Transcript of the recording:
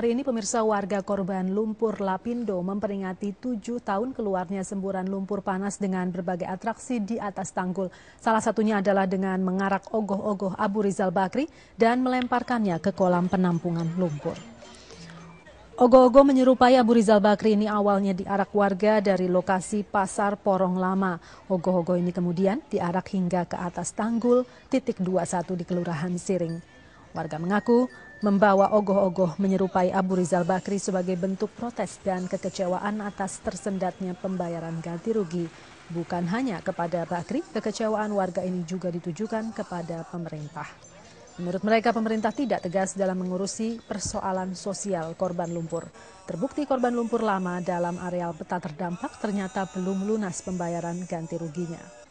Hari ini pemirsa warga korban lumpur Lapindo memperingati tujuh tahun keluarnya semburan lumpur panas dengan berbagai atraksi di atas tanggul. Salah satunya adalah dengan mengarak ogoh-ogoh Abu Rizal Bakri dan melemparkannya ke kolam penampungan lumpur. Ogoh-ogoh menyerupai Abu Rizal Bakri ini awalnya diarak warga dari lokasi Pasar Porong Lama. Ogoh-ogoh ini kemudian diarak hingga ke atas tanggul titik 21 di Kelurahan Siring. Warga mengaku membawa ogoh-ogoh menyerupai Abu Rizal Bakri sebagai bentuk protes dan kekecewaan atas tersendatnya pembayaran ganti rugi. Bukan hanya kepada Bakri, kekecewaan warga ini juga ditujukan kepada pemerintah. Menurut mereka, pemerintah tidak tegas dalam mengurusi persoalan sosial korban lumpur. Terbukti korban lumpur lama dalam areal peta terdampak ternyata belum lunas pembayaran ganti ruginya.